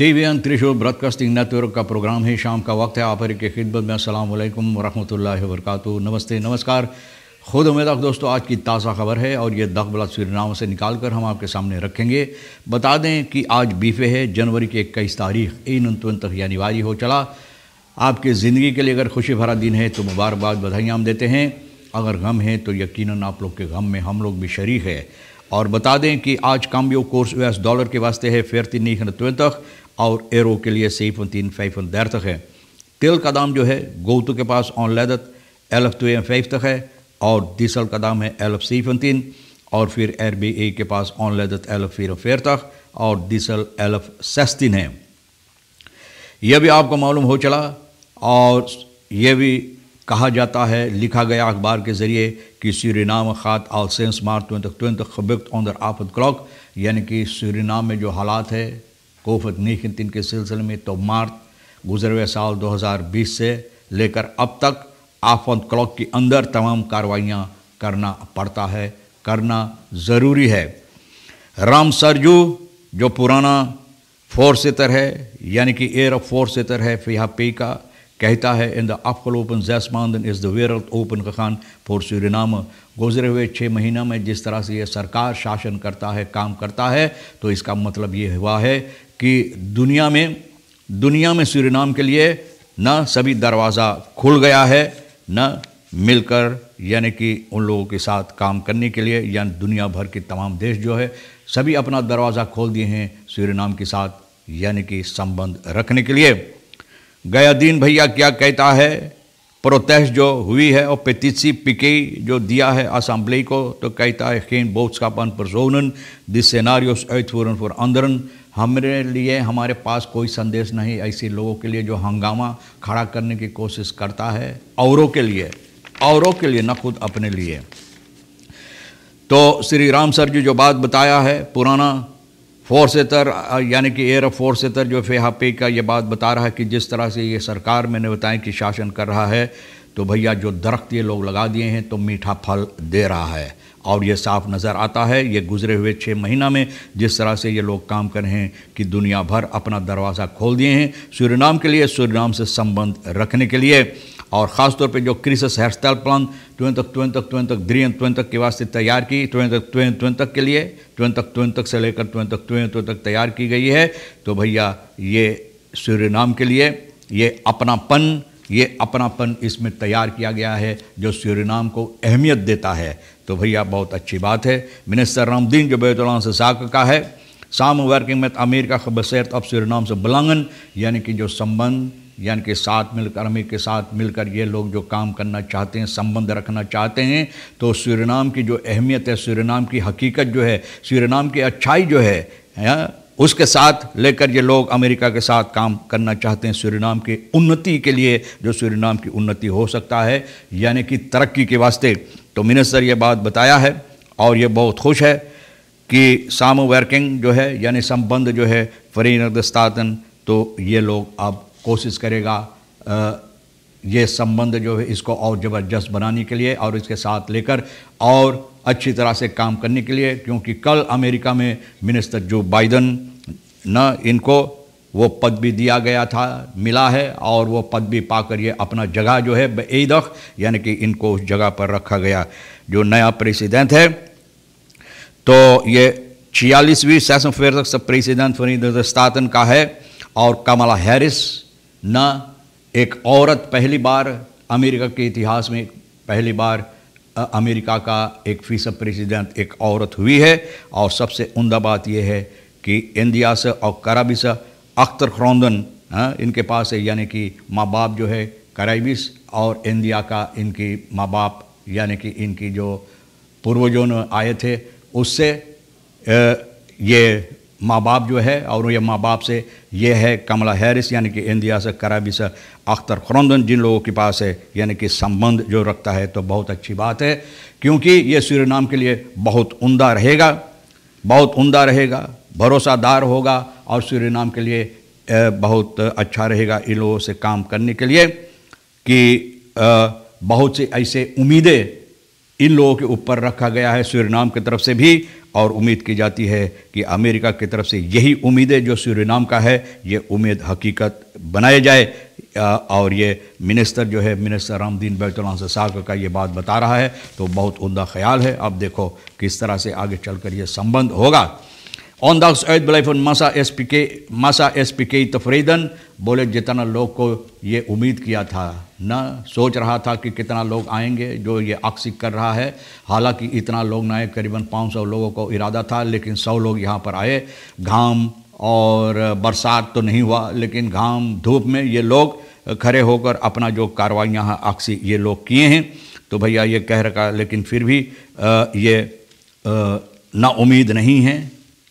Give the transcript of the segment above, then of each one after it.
T N त्रिशो broadcasting network का program है शाम का वक्त है आप हर की खिदमत में असल वरहमल वर्क नमस्ते नमस्कार खुद उमेदक दोस्तों आज की ताज़ा खबर है और ये दखबला सूरनामा से निकाल कर हम आपके सामने रखेंगे बता दें कि आज बीफे है जनवरी की इक्कीस तारीख इन तुन तक यानी वारी हो चला आपके ज़िंदगी के लिए अगर खुशी भरा दिन है तो मुबारकबाद बधाइयाँ हम देते हैं अगर गम है तो यकीन आप लोग के गम में हम लोग भी शरीक है और बता दें कि आज काम्बियो कोर्स यूएस डॉलर के वास्ते है फेरती नीख नतवें तक और एरो के लिए फन तीन दैर तक है तेल का दाम जो है गोतू के पास ऑन लैदत एलफ टू एम फैफ तक है और डीसल का दाम है एलफ सी तीन और फिर एर बी ए के पास ऑन लदत एलफ फिर फेर तक और डीसल एलफ सस्तिन है यह भी आपको मालूम हो चला और यह भी कहा जाता है लिखा गया अखबार के ज़रिए कि सूरीनाम खात आल सेंस मार्च ट्वेंट ट्वेंट ऑन दर आफ क्लॉक यानी कि सूरीनाम में जो हालात है कोविड नाइन्टीन के सिलसिले में तो मार्च हुए साल 2020 से लेकर अब तक ऑन क्लॉक के अंदर तमाम कार्रवाइयाँ करना पड़ता है करना ज़रूरी है राम सरजू जो पुराना फोर सेतर है यानी कि एयर ऑफ फोर सेतर है फिहा पे का कहता है इन द अफल ओपन जैसमानदन इज़ द वेरल ओपन खान फोर सूरीनाम गुजरे हुए छः महीना में जिस तरह से यह सरकार शासन करता है काम करता है तो इसका मतलब ये हुआ है कि दुनिया में दुनिया में नाम के लिए न सभी दरवाज़ा खुल गया है न मिलकर यानी कि उन लोगों के साथ काम करने के लिए या दुनिया भर के तमाम देश जो है सभी अपना दरवाज़ा खोल दिए हैं नाम के साथ यानी कि संबंध रखने के लिए गया दीन भैया क्या कहता है प्रोटेस्ट जो हुई है और पेतीसी पिके जो दिया है असम्बली को तो कहता है खेन बोट्स का पन प्रजोनन दिस सेनारियोस एथ फॉर अंदरन हमारे लिए हमारे पास कोई संदेश नहीं ऐसे लोगों के लिए जो हंगामा खड़ा करने की कोशिश करता है औरों के लिए औरों के लिए न खुद अपने लिए तो श्री राम सर जी जो बात बताया है पुराना फोर्सेतर यानी कि एयर फोर्सेतर जो पे का ये बात बता रहा है कि जिस तरह से ये सरकार मैंने बताया कि शासन कर रहा है तो भैया जो दरख्त ये लोग लगा दिए हैं तो मीठा फल दे रहा है और ये साफ नज़र आता है ये गुजरे हुए छः महीना में जिस तरह से ये लोग काम कर रहे हैं कि दुनिया भर अपना दरवाज़ा खोल दिए हैं नाम के लिए नाम से संबंध रखने के लिए और ख़ासतौर पर जो क्रिसस स्टाइल प्लान ट्वेंट तक ट्वेंट तक ट्वेंट तक ध्रीन ट्वेंट तक के वास्ते तैयार की ट्वेंट तक ट्वेंट ट्वेंट तक के लिए ट्वेंट तक ट्वेंट तक से लेकर ट्वेंट तक ट्वेंट तक तैयार की गई है तो भैया ये नाम के लिए ये अपनापन ये अपनापन इसमें तैयार किया गया है जो सूरीनाम को अहमियत देता है तो भैया बहुत अच्छी बात है मिनिस्टर रामदीन जो बैतुल्लाम से साक का है साम वर्किंग में अमेरिका का बसैरत तो अब नाम से बुलांगन यानी कि जो संबंध यानी कि साथ मिलकर अमीर के साथ मिलकर ये लोग जो काम करना चाहते हैं संबंध रखना चाहते हैं तो सूरीनाम की जो अहमियत है सूरीनाम की हकीकत जो है सूरीनाम की अच्छाई जो है, है हाँ, उसके साथ लेकर ये लोग अमेरिका के साथ काम करना चाहते हैं सूर्यनाम की उन्नति के लिए जो नाम की उन्नति हो सकता है यानी कि तरक्की के वास्ते तो मिनिस्टर ये बात बताया है और ये बहुत खुश है कि साम वर्किंग जो है यानी संबंध जो है फरीन दस्तातन तो ये लोग अब कोशिश करेगा आ, ये संबंध जो है इसको और ज़बरदस्त बनाने के लिए और इसके साथ लेकर और अच्छी तरह से काम करने के लिए क्योंकि कल अमेरिका में मिनिस्टर जो बाइडन न इनको वो पद भी दिया गया था मिला है और वो पद भी पाकर ये अपना जगह जो है बेदख यानी कि इनको उस जगह पर रखा गया जो नया प्रेसिडेंट है तो ये छियालीसवीं सेशन फेयर प्रेसिडेंट फरीद का है और कमला हैरिस न एक औरत पहली बार अमेरिका के इतिहास में पहली बार अमेरिका का एक फीसद प्रेसिडेंट एक औरत हुई है और सबसे उमदा बात यह है कि इंदिया से और कराबिस अख्तर ख्रौंदन हाँ, इनके पास है यानी कि माँ बाप जो है कराइबिस और इंदिया का इनकी माँ बाप यानी कि इनकी जो पूर्वजों आए थे उससे ये माँ बाप जो है और ये माँ बाप से ये है कमला हैरिस यानी कि इंदिया से कराबिस अख्तर ख्रौंदन जिन लोगों के पास है यानी कि संबंध जो रखता है तो बहुत अच्छी बात है क्योंकि ये सूर्य नाम के लिए बहुत उमदा रहेगा बहुत उमदा रहेगा भरोसादार होगा और नाम के लिए बहुत अच्छा रहेगा इन लोगों से काम करने के लिए कि बहुत से ऐसे उम्मीदें इन लोगों के ऊपर रखा गया है सूर्य नाम की तरफ से भी और उम्मीद की जाती है कि अमेरिका की तरफ से यही उम्मीदें जो नाम का है ये उम्मीद हकीकत बनाए जाए और ये मिनिस्टर जो है मिनिस्टर रामदीन बैतुल्ला से साग का ये बात बता रहा है तो बहुत उमदा ख्याल है अब देखो किस तरह से आगे चलकर ये संबंध होगा Ondanks uitblijf van massa S P के तफरीदन बोले जितना लोग को ये उम्मीद किया था न सोच रहा था कि कितना लोग आएंगे जो ये आक्सी कर रहा है हालांकि इतना लोग ना आए करीबन 500 लोगों को इरादा था लेकिन 100 लोग यहाँ पर आए घाम और बरसात तो नहीं हुआ लेकिन घाम धूप में ये लोग खड़े होकर अपना जो कार्रवाई यहाँ आकसी ये लोग किए हैं तो भैया ये कह रखा लेकिन फिर भी आ, ये ना उम्मीद नहीं है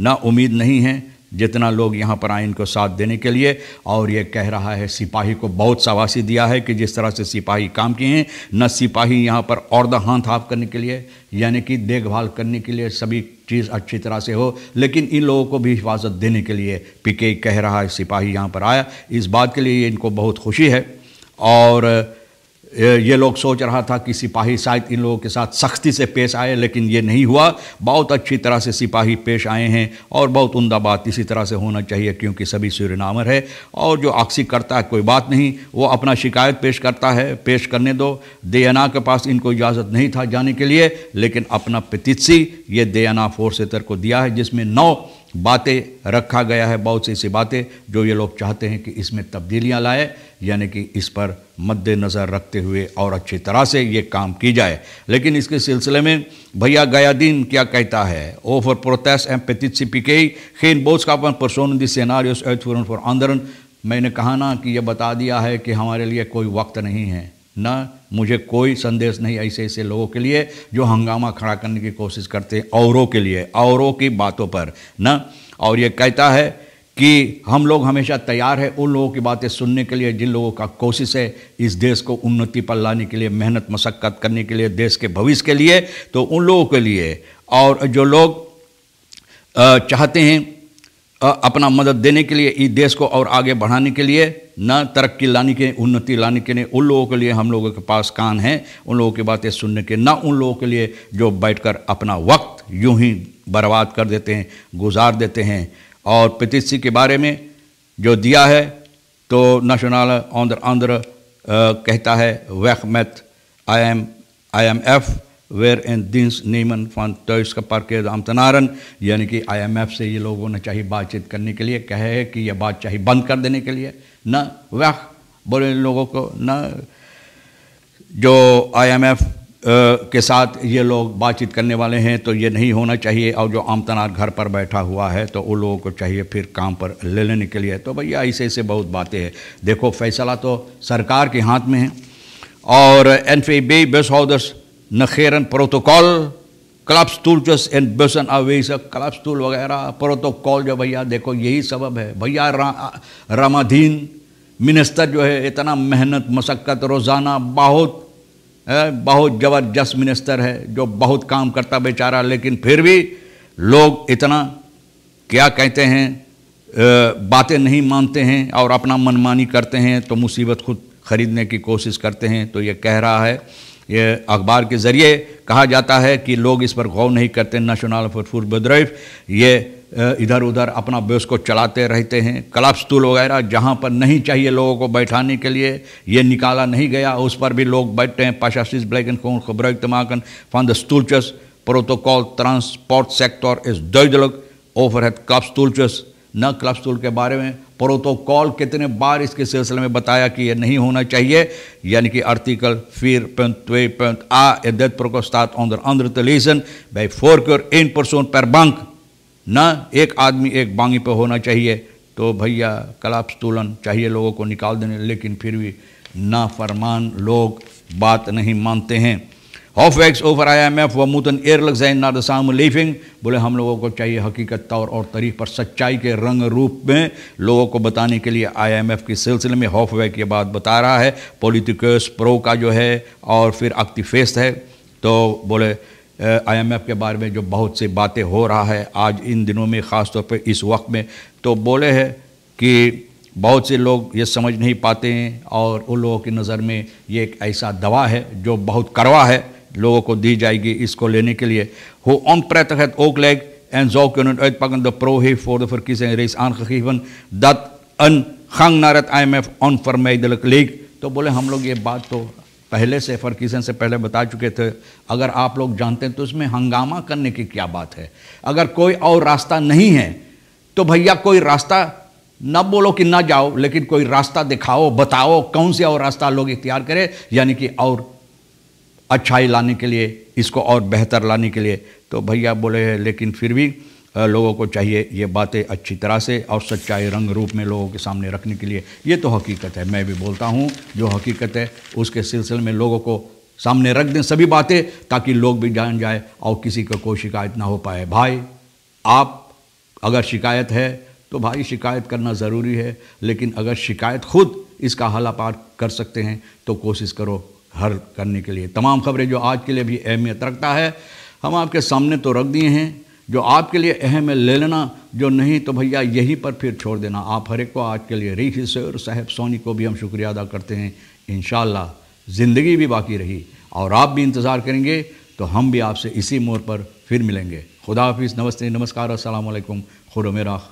ना उम्मीद नहीं है जितना लोग यहाँ पर आए इनको साथ देने के लिए और ये कह रहा है सिपाही को बहुत सावासी दिया है कि जिस तरह से सिपाही काम किए हैं न सिपाही यहाँ पर और दा हाथ हाफ करने के लिए यानी कि देखभाल करने के लिए सभी चीज़ अच्छी तरह से हो लेकिन इन लोगों को भी हिफाजत देने के लिए पीके कह रहा है सिपाही यहाँ पर आया इस बात के लिए इनको बहुत खुशी है और ये लोग सोच रहा था कि सिपाही शायद इन लोगों के साथ सख्ती से पेश आए लेकिन ये नहीं हुआ बहुत अच्छी तरह से सिपाही पेश आए हैं और बहुत उमदा बात इसी तरह से होना चाहिए क्योंकि सभी सूर्यनामर है और जो आक्सी करता है कोई बात नहीं वो अपना शिकायत पेश करता है पेश करने दो देना के पास इनको इजाज़त नहीं था जाने के लिए लेकिन अपना पतिथसी ये देना फोर्सेतर को दिया है जिसमें नौ बातें रखा गया है बहुत सी ऐसी बातें जो ये लोग चाहते हैं कि इसमें तब्दीलियां लाए यानी कि इस पर मद्देनज़र रखते हुए और अच्छी तरह से ये काम की जाए लेकिन इसके सिलसिले में भैया गयादीन क्या कहता है ओ फॉर प्रोटेस्ट एम पेतिसिपिकेई खेन बोझ का परसोन दी सेनारियोस फॉर आंदोलन मैंने कहा ना कि यह बता दिया है कि हमारे लिए कोई वक्त नहीं है ना मुझे कोई संदेश नहीं ऐसे ऐसे लोगों के लिए जो हंगामा खड़ा करने की कोशिश करते हैं औरों के लिए औरों की बातों पर ना और ये कहता है कि हम लोग हमेशा तैयार है उन लोगों की बातें सुनने के लिए जिन लोगों का कोशिश है इस देश को उन्नति पर लाने के लिए मेहनत मशक्क़त करने के लिए देश के भविष्य के लिए तो उन लोगों के लिए और जो लोग चाहते हैं अपना मदद देने के लिए इस देश को और आगे बढ़ाने के लिए ना तरक्की लाने के उन्नति लाने के लिए उन लोगों के लिए हम लोगों के पास कान हैं उन लोगों की बातें सुनने के ना उन लोगों के लिए जो बैठकर अपना वक्त यूं ही बर्बाद कर देते हैं गुजार देते हैं और पितिसी के बारे में जो दिया है तो नेशनल आंध्र आंध्र कहता है वैक मैथ I M I M F वेर एन दिन्स नीमन फॉन टॉइस का पार्केज आमतनारन यानी कि आईएमएफ से ये लोगों ने चाहिए बातचीत करने के लिए कहे है कि यह बात चाहिए बंद कर देने के लिए न वह बोले लोगों को न जो आईएमएफ के साथ ये लोग बातचीत करने वाले हैं तो ये नहीं होना चाहिए और जो आमतनात घर पर बैठा हुआ है तो उन लोगों को चाहिए फिर काम पर ले लेने के लिए तो भैया ऐसे ऐसे बहुत बातें हैं देखो फैसला तो सरकार के हाथ में है और एन फी बी बेस बेसौदस नखेरन प्रोटोकॉल क्लब्स टूल जो एंड बेसन अवे सब क्लब्स टूल वगैरह प्रोटोकॉल जो भैया देखो यही सबब है भैया रा, रामाधीन मिनिस्टर जो है इतना मेहनत मशक्क़त रोज़ाना बहुत है, बहुत ज़बरदस्त मिनिस्टर है जो बहुत काम करता बेचारा लेकिन फिर भी लोग इतना क्या कहते हैं बातें नहीं मानते हैं और अपना मनमानी करते हैं तो मुसीबत खुद खरीदने की कोशिश करते हैं तो ये कह रहा है ये अखबार के ज़रिए कहा जाता है कि लोग इस पर गौर नहीं करते नेशनल फूड बद्रैफ ये इधर उधर अपना बेस को चलाते रहते हैं कलापस्तूल वगैरह जहाँ पर नहीं चाहिए लोगों को बैठाने के लिए ये निकाला नहीं गया उस पर भी लोग बैठते हैं ब्लैक एंड खून खबर तमाकन फॉन द स्टूलचस प्रोटोकॉल ट्रांसपोर्ट सेक्टर इज दुइदलक ओवर हैड कपस्टूलचस न स्टूल के बारे में प्रोटोकॉल कितने बार इसके सिलसिले में बताया कि यह नहीं होना चाहिए यानी कि आर्टिकल फिर point 2.a staat onder andere te lezen bij voorkeur एक आदमी एक बांगी पे होना चाहिए तो भैया क्लब तूलन चाहिए लोगों को निकाल देने लेकिन फिर भी ना फरमान लोग बात नहीं मानते हैं हॉफवैक्स ओवर आईएमएफ व मुतन एयरलग जैन नाद लेफिंग बोले हम लोगों को चाहिए हकीकत तौर और तरीक़ पर सच्चाई के रंग रूप में लोगों को बताने के लिए आई एम एफ़ के सिलसिले में हॉफवैक ये बात बता रहा है पोलिटिकस प्रो का जो है और फिर फेस्त है तो बोले आई एम एफ़ के बारे में जो बहुत सी बातें हो रहा है आज इन दिनों में ख़ासतौर पर इस वक्त में तो बोले है कि बहुत से लोग ये समझ नहीं पाते हैं और उन लोगों की नज़र में ये एक ऐसा दवा है जो बहुत करवा है लोगों को दी जाएगी इसको लेने के लिए हो onprettigheid ook lijkt en ही kunnen uitpakken de pro heeft voor de verkiezingen reeds aangegeven dat een gang naar het IMF onvermijdelijk लीग तो बोले हम लोग ये बात तो पहले से फर्किसन से पहले बता चुके थे अगर आप लोग जानते हैं तो उसमें हंगामा करने की क्या बात है अगर कोई और रास्ता नहीं है तो भैया कोई रास्ता ना बोलो कि ना जाओ लेकिन कोई रास्ता दिखाओ बताओ कौन से और रास्ता लोग इख्तियार करें यानी कि और अच्छाई लाने के लिए इसको और बेहतर लाने के लिए तो भैया बोले लेकिन फिर भी लोगों को चाहिए ये बातें अच्छी तरह से और सच्चाई रंग रूप में लोगों के सामने रखने के लिए ये तो हकीकत है मैं भी बोलता हूँ जो हकीकत है उसके सिलसिले में लोगों को सामने रख दें सभी बातें ताकि लोग भी जान जाए और किसी को कोई शिकायत ना हो पाए भाई आप अगर शिकायत है तो भाई शिकायत करना ज़रूरी है लेकिन अगर शिकायत खुद इसका हालापार कर सकते हैं तो कोशिश करो हर करने के लिए तमाम खबरें जो आज के लिए भी अहमियत रखता है हम आपके सामने तो रख दिए हैं जो आपके लिए अहम है ले लेना जो नहीं तो भैया यहीं पर फिर छोड़ देना आप हर एक को आज के लिए रीखी से और साहेब सोनी को भी हम शुक्रिया अदा करते हैं इन ज़िंदगी भी बाकी रही और आप भी इंतज़ार करेंगे तो हम भी आपसे इसी मोड़ पर फिर मिलेंगे खुदा हाफिज़ नमस्ते नमस्कार असलम खुद मेरा